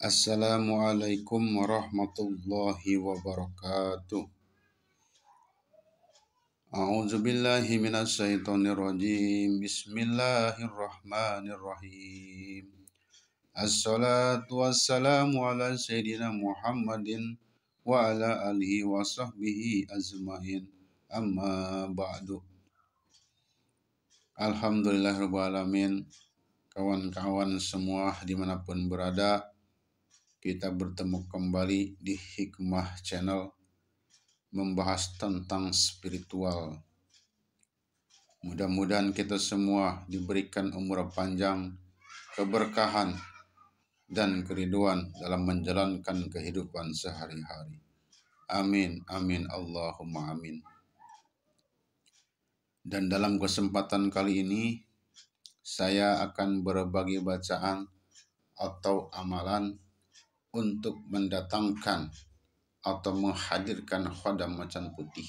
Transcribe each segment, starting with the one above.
Assalamualaikum warahmatullahi wabarakatuh. A'udzu billahi minasyaitonir rajim. Bismillahirrahmanirrahim. Assalatu wassalamu ala sayyidina Muhammadin wa ala alihi wa sahbihi azmain. Amma ba'du. Alhamdulillahirabbil alamin. Kawan-kawan semua dimanapun berada, kita bertemu kembali di Hikmah Channel membahas tentang spiritual. Mudah-mudahan kita semua diberikan umur panjang, keberkahan, dan keriduan dalam menjalankan kehidupan sehari-hari. Amin, amin, Allahumma amin. Dan dalam kesempatan kali ini, saya akan berbagi bacaan atau amalan untuk mendatangkan atau menghadirkan khodam macan putih.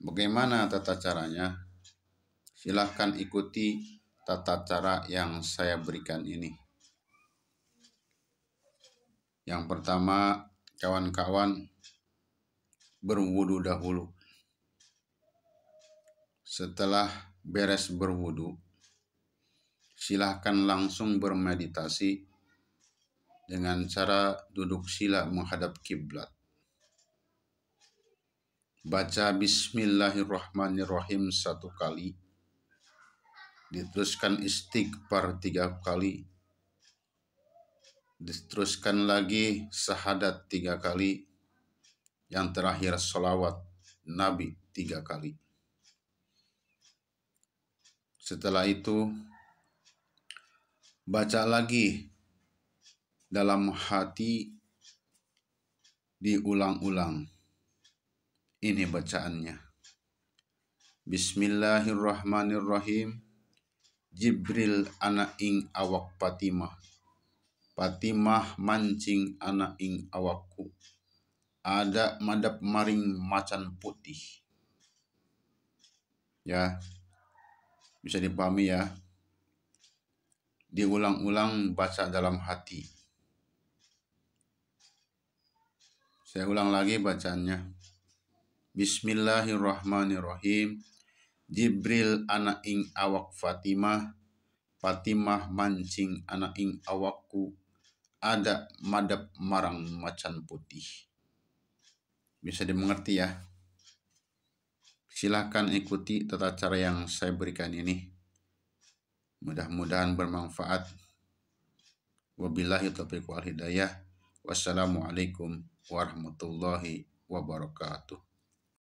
Bagaimana tata caranya? Silahkan ikuti tata cara yang saya berikan ini. Yang pertama, kawan-kawan berwudu dahulu. Setelah beres berwudu, silahkan langsung bermeditasi dengan cara duduk sila menghadap kiblat. Baca Bismillahirrahmanirrahim satu kali, diteruskan istighfar tiga kali, diteruskan lagi sahadat tiga kali, yang terakhir solawat Nabi tiga kali. Setelah itu, baca lagi dalam hati diulang-ulang. Ini bacaannya. Bismillahirrahmanirrahim. Jibril anak ing awak Fatimah. Fatimah mancing anak ing awakku. Ada madap maring macan putih. Ya. Bisa dipahami ya. Diulang-ulang baca dalam hati Saya ulang lagi bacanya. Bismillahirrahmanirrahim. Jibril anak ing awak Fatimah, Fatimah mancing anak ing awakku, ada madap marang macan putih. Bisa dimengerti ya. Silahkan ikuti tata cara yang saya berikan ini. Mudah-mudahan bermanfaat. Wabillahi taufiq wal hidayah. Wassalamualaikum warahmatullahi wabarakatuh.